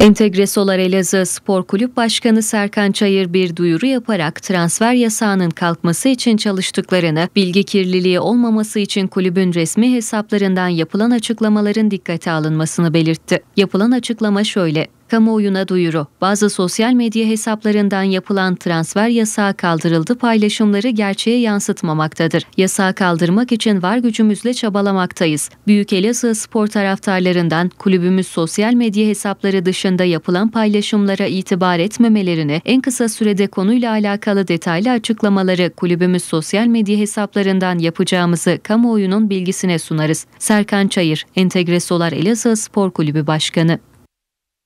Entegre Solar Elazığ Spor Kulüp Başkanı Serkan Çayır bir duyuru yaparak transfer yasağının kalkması için çalıştıklarını, bilgi kirliliği olmaması için kulübün resmi hesaplarından yapılan açıklamaların dikkate alınmasını belirtti. Yapılan açıklama şöyle, Kamuoyuna duyuru. Bazı sosyal medya hesaplarından yapılan transfer yasağı kaldırıldı paylaşımları gerçeğe yansıtmamaktadır. Yasağı kaldırmak için var gücümüzle çabalamaktayız. Büyük Elazığ spor taraftarlarından kulübümüz sosyal medya hesapları dışında yapılan paylaşımlara itibar etmemelerini, en kısa sürede konuyla alakalı detaylı açıklamaları kulübümüz sosyal medya hesaplarından yapacağımızı kamuoyunun bilgisine sunarız. Serkan Çayır, Entegre Solar Elazığ Spor Kulübü Başkanı.